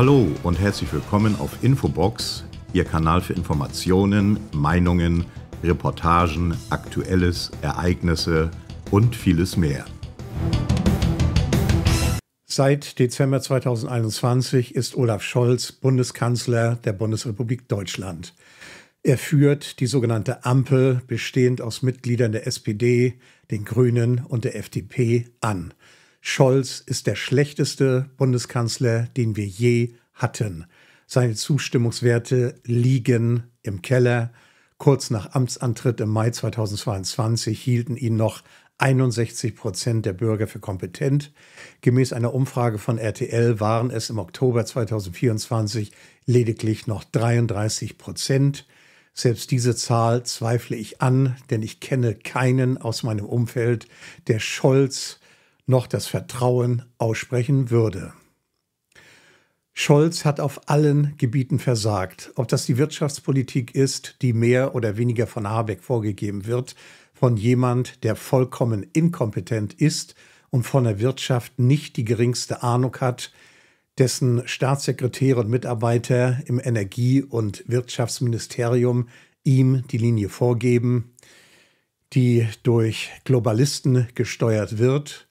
Hallo und herzlich willkommen auf Infobox, Ihr Kanal für Informationen, Meinungen, Reportagen, Aktuelles, Ereignisse und vieles mehr. Seit Dezember 2021 ist Olaf Scholz Bundeskanzler der Bundesrepublik Deutschland. Er führt die sogenannte Ampel, bestehend aus Mitgliedern der SPD, den Grünen und der FDP, an. Scholz ist der schlechteste Bundeskanzler, den wir je hatten. Seine Zustimmungswerte liegen im Keller. Kurz nach Amtsantritt im Mai 2022 hielten ihn noch 61 Prozent der Bürger für kompetent. Gemäß einer Umfrage von RTL waren es im Oktober 2024 lediglich noch 33 Prozent. Selbst diese Zahl zweifle ich an, denn ich kenne keinen aus meinem Umfeld, der Scholz noch das Vertrauen aussprechen würde. Scholz hat auf allen Gebieten versagt, ob das die Wirtschaftspolitik ist, die mehr oder weniger von Habeck vorgegeben wird, von jemand, der vollkommen inkompetent ist und von der Wirtschaft nicht die geringste Ahnung hat, dessen Staatssekretäre und Mitarbeiter im Energie- und Wirtschaftsministerium ihm die Linie vorgeben, die durch Globalisten gesteuert wird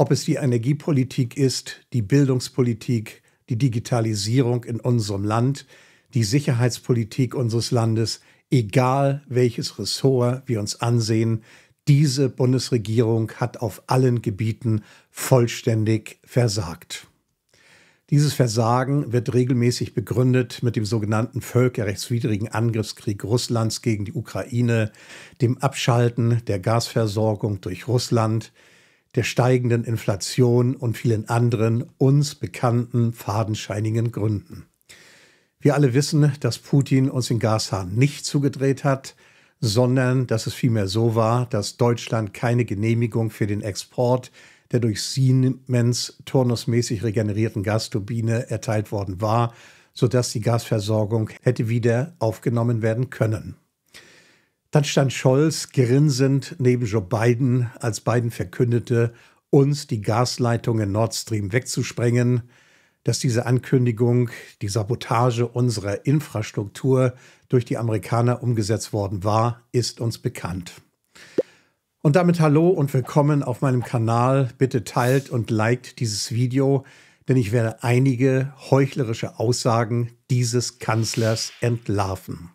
ob es die Energiepolitik ist, die Bildungspolitik, die Digitalisierung in unserem Land, die Sicherheitspolitik unseres Landes, egal welches Ressort wir uns ansehen, diese Bundesregierung hat auf allen Gebieten vollständig versagt. Dieses Versagen wird regelmäßig begründet mit dem sogenannten völkerrechtswidrigen Angriffskrieg Russlands gegen die Ukraine, dem Abschalten der Gasversorgung durch Russland, der steigenden Inflation und vielen anderen uns bekannten fadenscheinigen Gründen. Wir alle wissen, dass Putin uns den Gashahn nicht zugedreht hat, sondern dass es vielmehr so war, dass Deutschland keine Genehmigung für den Export der durch Siemens turnusmäßig regenerierten Gasturbine erteilt worden war, sodass die Gasversorgung hätte wieder aufgenommen werden können. Dann stand Scholz grinsend neben Joe Biden, als Biden verkündete, uns die Gasleitung in Nord Stream wegzusprengen, dass diese Ankündigung, die Sabotage unserer Infrastruktur durch die Amerikaner umgesetzt worden war, ist uns bekannt. Und damit hallo und willkommen auf meinem Kanal. Bitte teilt und liked dieses Video, denn ich werde einige heuchlerische Aussagen dieses Kanzlers entlarven.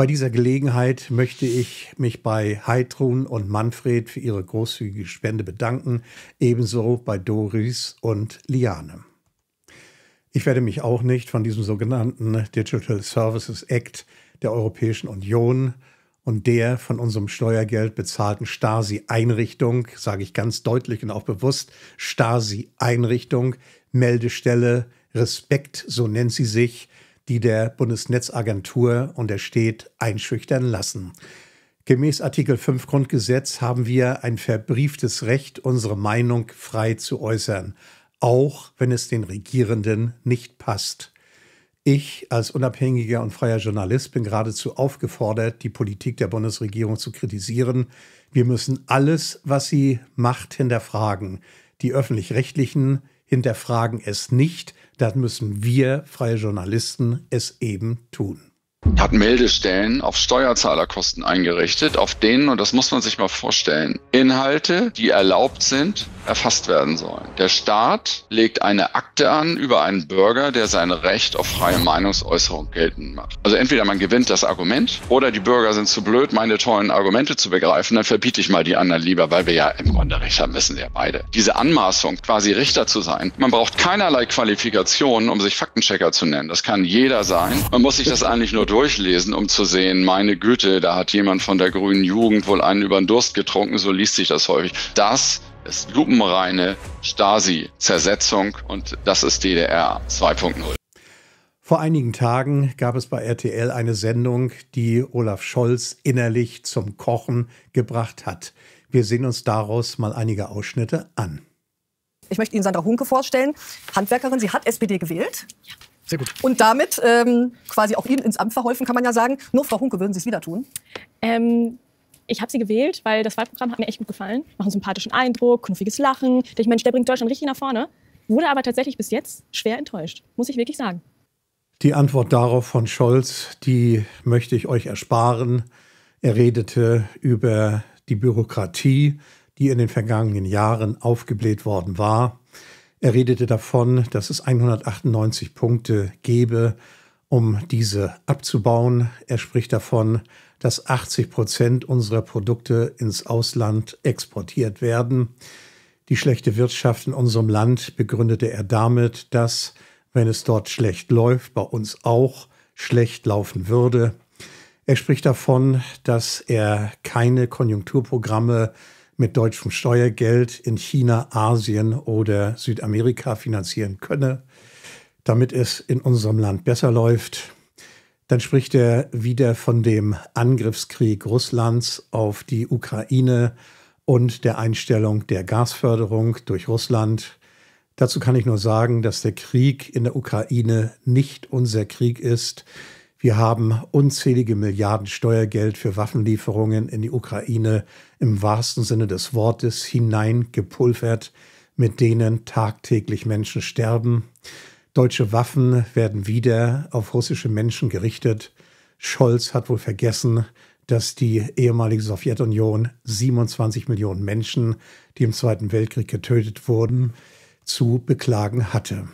Bei dieser Gelegenheit möchte ich mich bei Heidrun und Manfred für ihre großzügige Spende bedanken, ebenso bei Doris und Liane. Ich werde mich auch nicht von diesem sogenannten Digital Services Act der Europäischen Union und der von unserem Steuergeld bezahlten Stasi-Einrichtung, sage ich ganz deutlich und auch bewusst, Stasi-Einrichtung, Meldestelle, Respekt, so nennt sie sich, die der Bundesnetzagentur untersteht, einschüchtern lassen. Gemäß Artikel 5 Grundgesetz haben wir ein verbrieftes Recht, unsere Meinung frei zu äußern, auch wenn es den Regierenden nicht passt. Ich als unabhängiger und freier Journalist bin geradezu aufgefordert, die Politik der Bundesregierung zu kritisieren. Wir müssen alles, was sie macht, hinterfragen. Die öffentlich-rechtlichen, hinterfragen es nicht, dann müssen wir, freie Journalisten, es eben tun hat Meldestellen auf Steuerzahlerkosten eingerichtet, auf denen, und das muss man sich mal vorstellen, Inhalte, die erlaubt sind, erfasst werden sollen. Der Staat legt eine Akte an über einen Bürger, der sein Recht auf freie Meinungsäußerung geltend macht. Also entweder man gewinnt das Argument oder die Bürger sind zu blöd, meine tollen Argumente zu begreifen, dann verbiete ich mal die anderen lieber, weil wir ja im Grunde Richter haben, wissen wir ja beide. Diese Anmaßung, quasi Richter zu sein, man braucht keinerlei Qualifikationen, um sich Faktenchecker zu nennen. Das kann jeder sein. Man muss sich das eigentlich nur durchlesen, um zu sehen, meine Güte, da hat jemand von der grünen Jugend wohl einen über den Durst getrunken, so liest sich das häufig. Das ist lupenreine Stasi-Zersetzung und das ist DDR 2.0. Vor einigen Tagen gab es bei RTL eine Sendung, die Olaf Scholz innerlich zum Kochen gebracht hat. Wir sehen uns daraus mal einige Ausschnitte an. Ich möchte Ihnen Sandra Hunke vorstellen, Handwerkerin. Sie hat SPD gewählt. Ja. Sehr gut. Und damit ähm, quasi auch Ihnen ins Amt verholfen, kann man ja sagen. Nur Frau Hunke, würden Sie es wieder tun? Ähm, ich habe sie gewählt, weil das Wahlprogramm hat mir echt gut gefallen. Macht einen sympathischen Eindruck, knuffiges Lachen. Ich Mensch, der bringt Deutschland richtig nach vorne. Wurde aber tatsächlich bis jetzt schwer enttäuscht, muss ich wirklich sagen. Die Antwort darauf von Scholz, die möchte ich euch ersparen. Er redete über die Bürokratie, die in den vergangenen Jahren aufgebläht worden war. Er redete davon, dass es 198 Punkte gäbe, um diese abzubauen. Er spricht davon, dass 80 Prozent unserer Produkte ins Ausland exportiert werden. Die schlechte Wirtschaft in unserem Land begründete er damit, dass, wenn es dort schlecht läuft, bei uns auch schlecht laufen würde. Er spricht davon, dass er keine Konjunkturprogramme mit deutschem Steuergeld in China, Asien oder Südamerika finanzieren könne, damit es in unserem Land besser läuft. Dann spricht er wieder von dem Angriffskrieg Russlands auf die Ukraine und der Einstellung der Gasförderung durch Russland. Dazu kann ich nur sagen, dass der Krieg in der Ukraine nicht unser Krieg ist. Wir haben unzählige Milliarden Steuergeld für Waffenlieferungen in die Ukraine im wahrsten Sinne des Wortes hineingepulvert, mit denen tagtäglich Menschen sterben. Deutsche Waffen werden wieder auf russische Menschen gerichtet. Scholz hat wohl vergessen, dass die ehemalige Sowjetunion 27 Millionen Menschen, die im Zweiten Weltkrieg getötet wurden, zu beklagen hatte.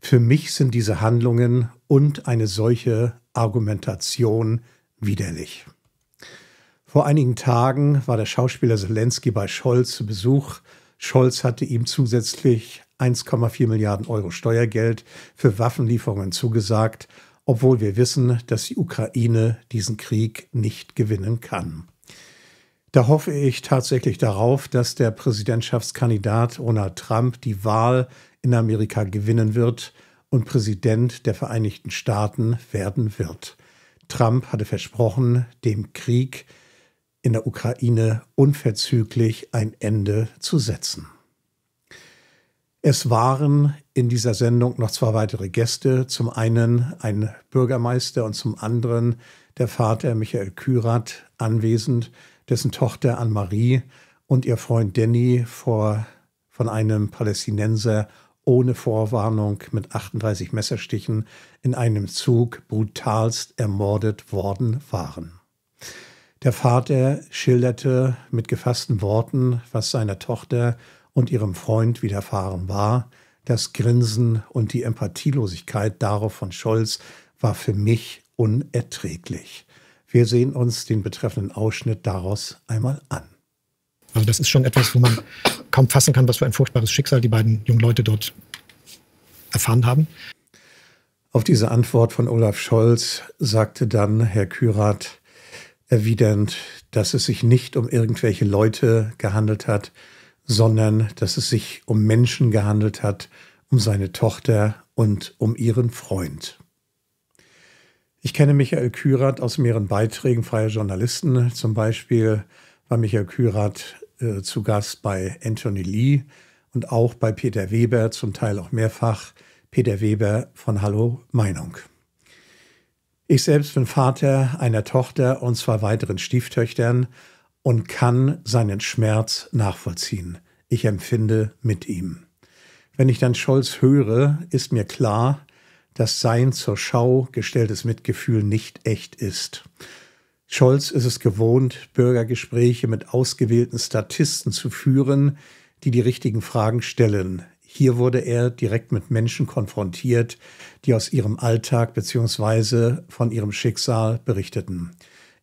Für mich sind diese Handlungen und eine solche Argumentation widerlich. Vor einigen Tagen war der Schauspieler Zelensky bei Scholz zu Besuch Scholz hatte ihm zusätzlich 1,4 Milliarden Euro Steuergeld für Waffenlieferungen zugesagt, obwohl wir wissen, dass die Ukraine diesen Krieg nicht gewinnen kann. Da hoffe ich tatsächlich darauf, dass der Präsidentschaftskandidat Donald Trump die Wahl in Amerika gewinnen wird und Präsident der Vereinigten Staaten werden wird. Trump hatte versprochen, dem Krieg in der Ukraine unverzüglich ein Ende zu setzen. Es waren in dieser Sendung noch zwei weitere Gäste, zum einen ein Bürgermeister und zum anderen der Vater Michael Kürath anwesend, dessen Tochter Anne-Marie und ihr Freund Danny vor, von einem Palästinenser ohne Vorwarnung mit 38 Messerstichen in einem Zug brutalst ermordet worden waren. Der Vater schilderte mit gefassten Worten, was seiner Tochter und ihrem Freund widerfahren war. Das Grinsen und die Empathielosigkeit darauf von Scholz war für mich unerträglich. Wir sehen uns den betreffenden Ausschnitt daraus einmal an. Also das ist schon etwas, wo man kaum fassen kann, was für ein furchtbares Schicksal die beiden jungen Leute dort erfahren haben. Auf diese Antwort von Olaf Scholz sagte dann Herr Kürath, erwidernd, dass es sich nicht um irgendwelche Leute gehandelt hat, sondern dass es sich um Menschen gehandelt hat, um seine Tochter und um ihren Freund. Ich kenne Michael Kürath aus mehreren Beiträgen freier Journalisten. Zum Beispiel war Michael Kürath äh, zu Gast bei Anthony Lee und auch bei Peter Weber, zum Teil auch mehrfach. Peter Weber von Hallo Meinung. Ich selbst bin Vater einer Tochter und zwei weiteren Stieftöchtern und kann seinen Schmerz nachvollziehen. Ich empfinde mit ihm. Wenn ich dann Scholz höre, ist mir klar, dass sein zur Schau gestelltes Mitgefühl nicht echt ist. Scholz ist es gewohnt, Bürgergespräche mit ausgewählten Statisten zu führen, die die richtigen Fragen stellen. Hier wurde er direkt mit Menschen konfrontiert, die aus ihrem Alltag bzw. von ihrem Schicksal berichteten.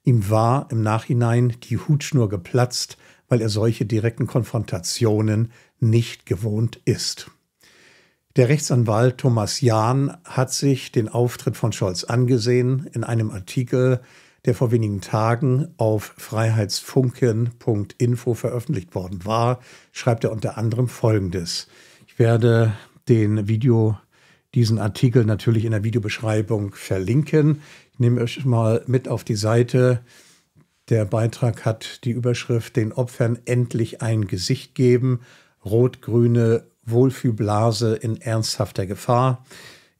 Ihm war im Nachhinein die Hutschnur geplatzt, weil er solche direkten Konfrontationen nicht gewohnt ist. Der Rechtsanwalt Thomas Jahn hat sich den Auftritt von Scholz angesehen in einem Artikel, der vor wenigen Tagen auf freiheitsfunken.info veröffentlicht worden war, schreibt er unter anderem Folgendes. Ich werde den Video, diesen Artikel natürlich in der Videobeschreibung verlinken. Ich nehme euch mal mit auf die Seite. Der Beitrag hat die Überschrift Den Opfern endlich ein Gesicht geben. Rot-grüne Wohlfühlblase in ernsthafter Gefahr.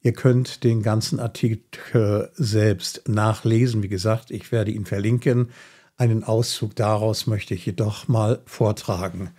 Ihr könnt den ganzen Artikel selbst nachlesen. Wie gesagt, ich werde ihn verlinken. Einen Auszug daraus möchte ich jedoch mal vortragen.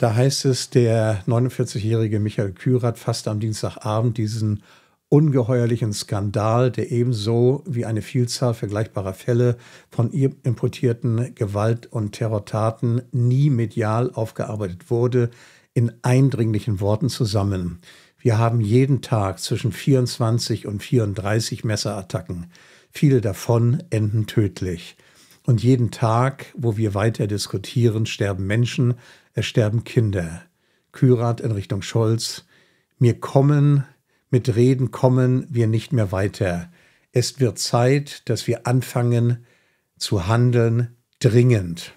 Da heißt es, der 49-jährige Michael Kürath fasste am Dienstagabend diesen ungeheuerlichen Skandal, der ebenso wie eine Vielzahl vergleichbarer Fälle von importierten Gewalt- und Terrortaten nie medial aufgearbeitet wurde, in eindringlichen Worten zusammen. Wir haben jeden Tag zwischen 24 und 34 Messerattacken. Viele davon enden tödlich. Und jeden Tag, wo wir weiter diskutieren, sterben Menschen, es sterben Kinder. Kürat in Richtung Scholz. Mir kommen, mit Reden kommen wir nicht mehr weiter. Es wird Zeit, dass wir anfangen zu handeln, dringend.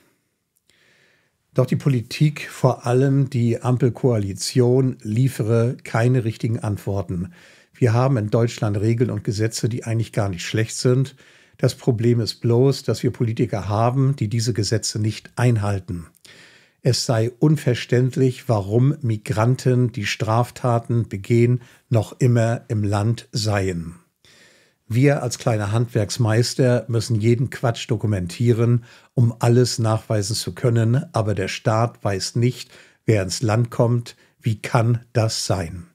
Doch die Politik, vor allem die Ampelkoalition, liefere keine richtigen Antworten. Wir haben in Deutschland Regeln und Gesetze, die eigentlich gar nicht schlecht sind. Das Problem ist bloß, dass wir Politiker haben, die diese Gesetze nicht einhalten es sei unverständlich, warum Migranten, die Straftaten begehen, noch immer im Land seien. Wir als kleine Handwerksmeister müssen jeden Quatsch dokumentieren, um alles nachweisen zu können, aber der Staat weiß nicht, wer ins Land kommt, wie kann das sein?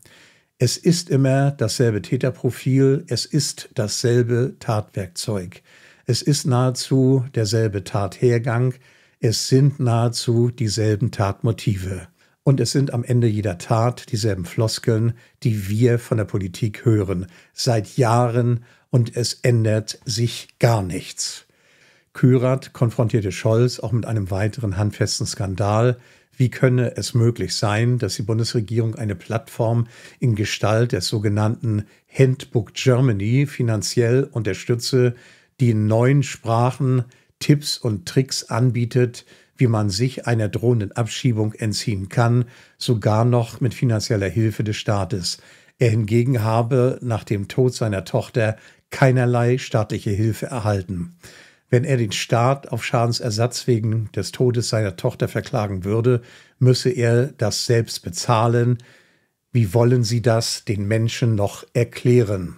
Es ist immer dasselbe Täterprofil, es ist dasselbe Tatwerkzeug, es ist nahezu derselbe Tathergang, es sind nahezu dieselben Tatmotive. Und es sind am Ende jeder Tat dieselben Floskeln, die wir von der Politik hören, seit Jahren, und es ändert sich gar nichts. Kürath konfrontierte Scholz auch mit einem weiteren handfesten Skandal. Wie könne es möglich sein, dass die Bundesregierung eine Plattform in Gestalt des sogenannten Handbook Germany finanziell unterstütze, die in neun Sprachen Tipps und Tricks anbietet, wie man sich einer drohenden Abschiebung entziehen kann, sogar noch mit finanzieller Hilfe des Staates. Er hingegen habe nach dem Tod seiner Tochter keinerlei staatliche Hilfe erhalten. Wenn er den Staat auf Schadensersatz wegen des Todes seiner Tochter verklagen würde, müsse er das selbst bezahlen. Wie wollen Sie das den Menschen noch erklären?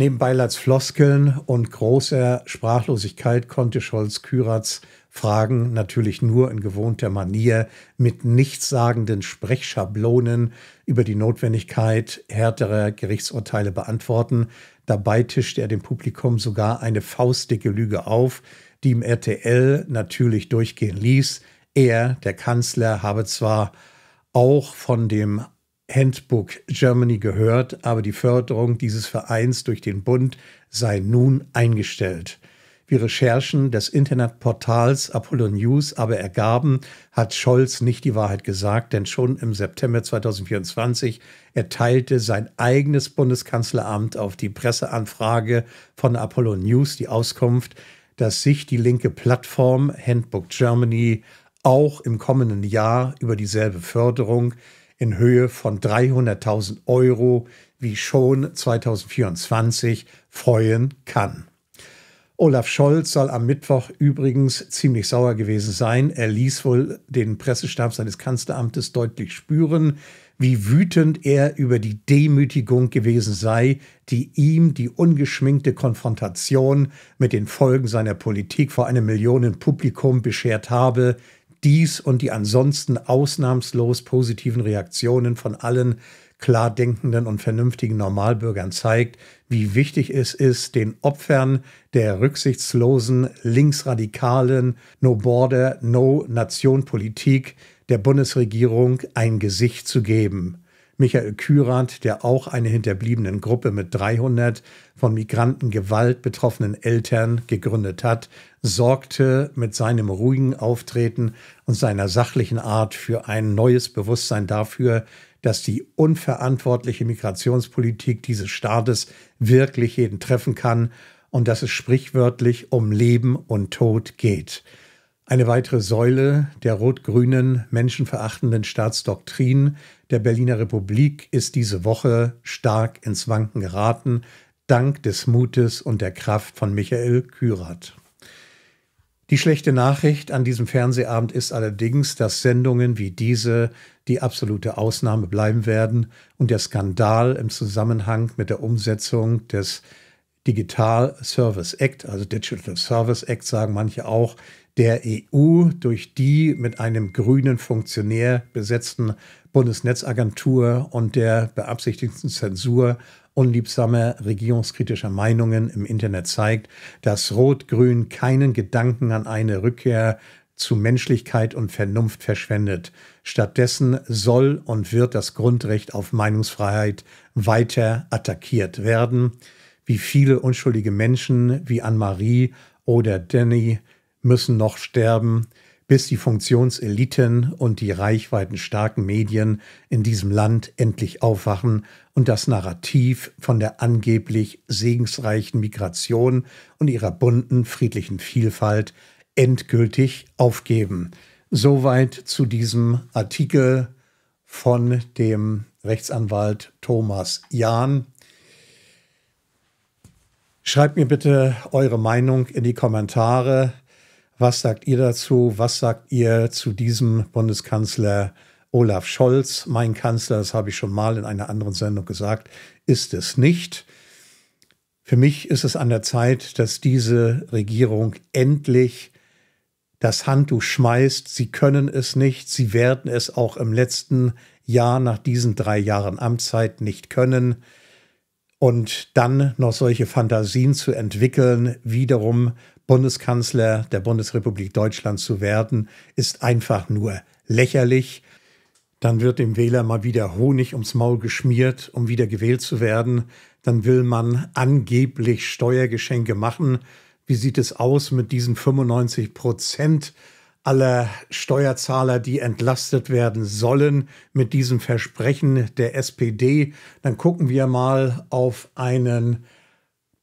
Neben Beileids Floskeln und großer Sprachlosigkeit konnte Scholz-Küratz Fragen natürlich nur in gewohnter Manier mit nichtssagenden Sprechschablonen über die Notwendigkeit härterer Gerichtsurteile beantworten. Dabei tischte er dem Publikum sogar eine faustdicke Lüge auf, die im RTL natürlich durchgehen ließ. Er, der Kanzler, habe zwar auch von dem Handbook Germany gehört, aber die Förderung dieses Vereins durch den Bund sei nun eingestellt. Wie Recherchen des Internetportals Apollo News aber ergaben, hat Scholz nicht die Wahrheit gesagt, denn schon im September 2024 erteilte sein eigenes Bundeskanzleramt auf die Presseanfrage von Apollo News die Auskunft, dass sich die linke Plattform Handbook Germany auch im kommenden Jahr über dieselbe Förderung in Höhe von 300.000 Euro wie schon 2024 freuen kann. Olaf Scholz soll am Mittwoch übrigens ziemlich sauer gewesen sein. Er ließ wohl den Pressestab seines Kanzleramtes deutlich spüren, wie wütend er über die Demütigung gewesen sei, die ihm die ungeschminkte Konfrontation mit den Folgen seiner Politik vor einem Millionenpublikum beschert habe, dies und die ansonsten ausnahmslos positiven Reaktionen von allen klar denkenden und vernünftigen Normalbürgern zeigt, wie wichtig es ist, den Opfern der rücksichtslosen, linksradikalen No Border, No Nation Politik der Bundesregierung ein Gesicht zu geben. Michael Kürath, der auch eine hinterbliebenen Gruppe mit 300 von Migranten Gewalt betroffenen Eltern gegründet hat, sorgte mit seinem ruhigen Auftreten und seiner sachlichen Art für ein neues Bewusstsein dafür, dass die unverantwortliche Migrationspolitik dieses Staates wirklich jeden treffen kann und dass es sprichwörtlich um Leben und Tod geht eine weitere Säule der rot-grünen, menschenverachtenden Staatsdoktrin der Berliner Republik ist diese Woche stark ins Wanken geraten, dank des Mutes und der Kraft von Michael Kürath. Die schlechte Nachricht an diesem Fernsehabend ist allerdings, dass Sendungen wie diese die absolute Ausnahme bleiben werden und der Skandal im Zusammenhang mit der Umsetzung des Digital Service Act, also Digital Service Act sagen manche auch, der EU durch die mit einem grünen Funktionär besetzten Bundesnetzagentur und der beabsichtigten Zensur unliebsamer regierungskritischer Meinungen im Internet zeigt, dass Rot-Grün keinen Gedanken an eine Rückkehr zu Menschlichkeit und Vernunft verschwendet. Stattdessen soll und wird das Grundrecht auf Meinungsfreiheit weiter attackiert werden wie viele unschuldige Menschen wie Anne-Marie oder Danny müssen noch sterben, bis die Funktionseliten und die reichweitenstarken Medien in diesem Land endlich aufwachen und das Narrativ von der angeblich segensreichen Migration und ihrer bunten, friedlichen Vielfalt endgültig aufgeben. Soweit zu diesem Artikel von dem Rechtsanwalt Thomas Jahn. Schreibt mir bitte eure Meinung in die Kommentare. Was sagt ihr dazu? Was sagt ihr zu diesem Bundeskanzler Olaf Scholz? Mein Kanzler, das habe ich schon mal in einer anderen Sendung gesagt, ist es nicht. Für mich ist es an der Zeit, dass diese Regierung endlich das Handtuch schmeißt. Sie können es nicht. Sie werden es auch im letzten Jahr nach diesen drei Jahren Amtszeit nicht können und dann noch solche Fantasien zu entwickeln, wiederum Bundeskanzler der Bundesrepublik Deutschland zu werden, ist einfach nur lächerlich. Dann wird dem Wähler mal wieder Honig ums Maul geschmiert, um wieder gewählt zu werden. Dann will man angeblich Steuergeschenke machen. Wie sieht es aus mit diesen 95 Prozent? aller Steuerzahler, die entlastet werden sollen mit diesem Versprechen der SPD, dann gucken wir mal auf einen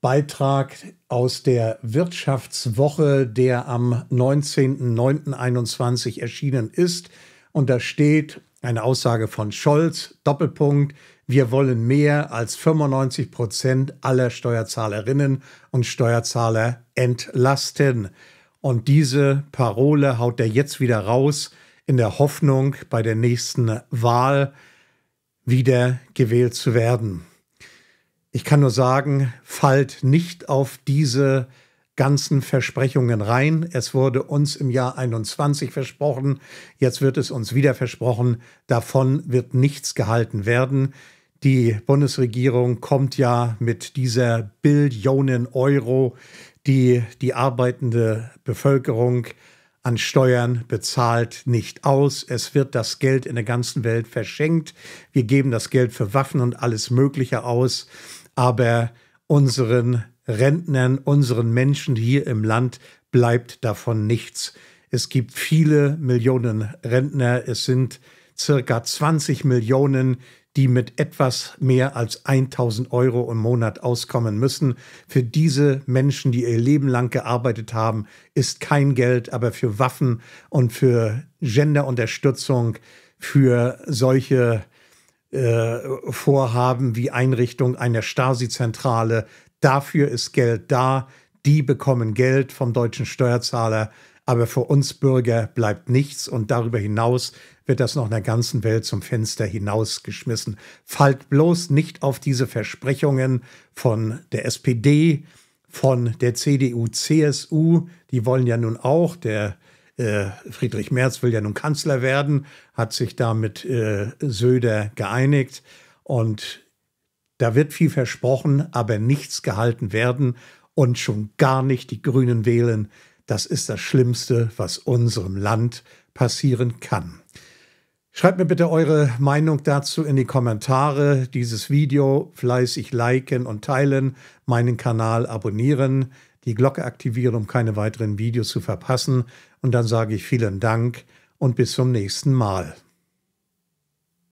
Beitrag aus der Wirtschaftswoche, der am 19.09.21 erschienen ist. Und da steht eine Aussage von Scholz, Doppelpunkt, wir wollen mehr als 95 Prozent aller Steuerzahlerinnen und Steuerzahler entlasten. Und diese Parole haut er jetzt wieder raus, in der Hoffnung, bei der nächsten Wahl wieder gewählt zu werden. Ich kann nur sagen, fallt nicht auf diese ganzen Versprechungen rein. Es wurde uns im Jahr 21 versprochen, jetzt wird es uns wieder versprochen, davon wird nichts gehalten werden. Die Bundesregierung kommt ja mit dieser Billionen Euro die die arbeitende Bevölkerung an Steuern bezahlt nicht aus. Es wird das Geld in der ganzen Welt verschenkt. Wir geben das Geld für Waffen und alles Mögliche aus. Aber unseren Rentnern, unseren Menschen hier im Land bleibt davon nichts. Es gibt viele Millionen Rentner. Es sind circa 20 Millionen, die mit etwas mehr als 1000 Euro im Monat auskommen müssen. Für diese Menschen, die ihr Leben lang gearbeitet haben, ist kein Geld, aber für Waffen und für Genderunterstützung, für solche äh, Vorhaben wie Einrichtung einer Stasi-Zentrale, dafür ist Geld da. Die bekommen Geld vom deutschen Steuerzahler aber für uns Bürger bleibt nichts und darüber hinaus wird das noch in der ganzen Welt zum Fenster hinausgeschmissen. Fallt bloß nicht auf diese Versprechungen von der SPD, von der CDU, CSU, die wollen ja nun auch, der äh, Friedrich Merz will ja nun Kanzler werden, hat sich da mit äh, Söder geeinigt und da wird viel versprochen, aber nichts gehalten werden und schon gar nicht die Grünen wählen, das ist das Schlimmste, was unserem Land passieren kann. Schreibt mir bitte eure Meinung dazu in die Kommentare. Dieses Video fleißig liken und teilen, meinen Kanal abonnieren, die Glocke aktivieren, um keine weiteren Videos zu verpassen. Und dann sage ich vielen Dank und bis zum nächsten Mal.